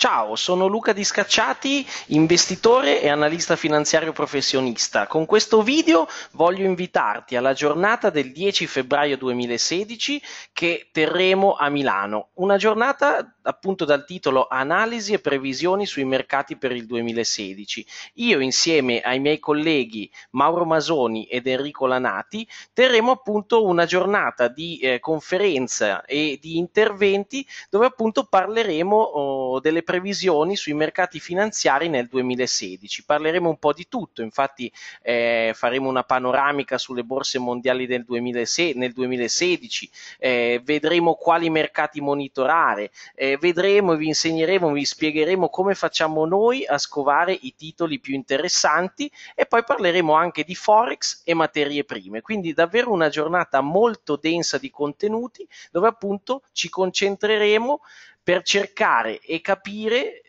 Ciao, sono Luca Di Scacciati, investitore e analista finanziario professionista. Con questo video voglio invitarti alla giornata del 10 febbraio 2016 che terremo a Milano. Una giornata appunto dal titolo Analisi e previsioni sui mercati per il 2016. Io insieme ai miei colleghi Mauro Masoni ed Enrico Lanati terremo appunto una giornata di eh, conferenza e di interventi dove appunto parleremo oh, delle previsioni sui mercati finanziari nel 2016. Parleremo un po' di tutto, infatti eh, faremo una panoramica sulle borse mondiali del 2016, nel 2016, eh, vedremo quali mercati monitorare, eh, vedremo e vi insegneremo, vi spiegheremo come facciamo noi a scovare i titoli più interessanti e poi parleremo anche di Forex e materie prime. Quindi davvero una giornata molto densa di contenuti dove appunto ci concentreremo per cercare e capire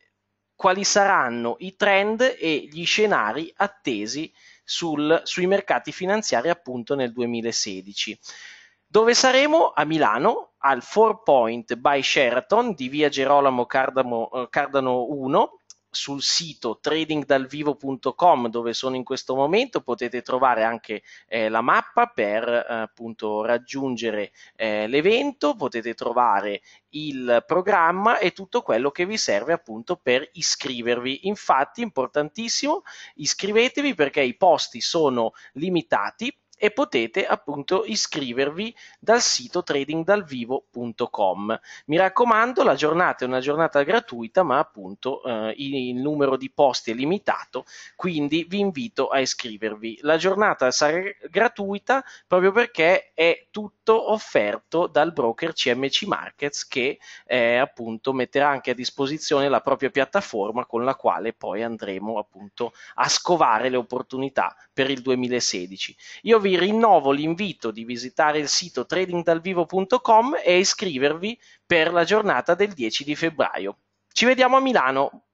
quali saranno i trend e gli scenari attesi sul, sui mercati finanziari appunto nel 2016. Dove saremo? A Milano, al Four Point by Sheraton di via Gerolamo Cardamo, eh, Cardano 1 sul sito tradingdalvivo.com dove sono in questo momento potete trovare anche eh, la mappa per eh, appunto raggiungere eh, l'evento, potete trovare il programma e tutto quello che vi serve appunto per iscrivervi. Infatti, importantissimo, iscrivetevi perché i posti sono limitati e potete appunto iscrivervi dal sito tradingdalvivo.com. Mi raccomando, la giornata è una giornata gratuita, ma appunto eh, il numero di posti è limitato, quindi vi invito a iscrivervi. La giornata sarà gratuita proprio perché è tutto offerto dal broker CMC Markets che eh, appunto metterà anche a disposizione la propria piattaforma con la quale poi andremo appunto a scovare le opportunità per il 2016. Io vi vi rinnovo l'invito di visitare il sito tradingdalvivo.com e iscrivervi per la giornata del 10 di febbraio. Ci vediamo a Milano!